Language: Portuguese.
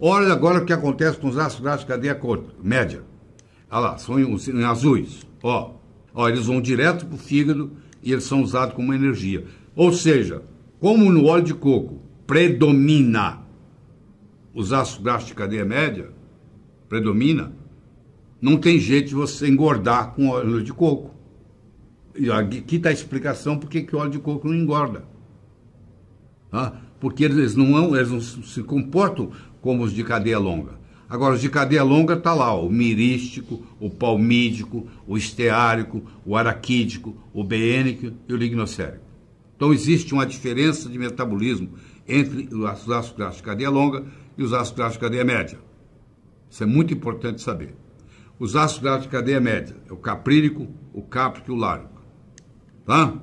Olha agora o que acontece com os aços graxos de cadeia curta, média. Olha lá, são em, em azuis. Ó, ó, eles vão direto para o fígado e eles são usados como energia. Ou seja, como no óleo de coco predomina os aços graxos de cadeia média, predomina, não tem jeito de você engordar com óleo de coco. E aqui está a explicação por que o óleo de coco não engorda. Ah, porque eles não, eles não se comportam como os de cadeia longa. Agora, os de cadeia longa está lá, o mirístico, o palmídico, o esteárico, o araquídico, o beênico e o lignocérico. Então, existe uma diferença de metabolismo entre os ácidos graxos de cadeia longa e os ácidos graxos de cadeia média. Isso é muito importante saber. Os ácidos graxos de cadeia média é o caprílico, o cáprico e o lárico. Tá?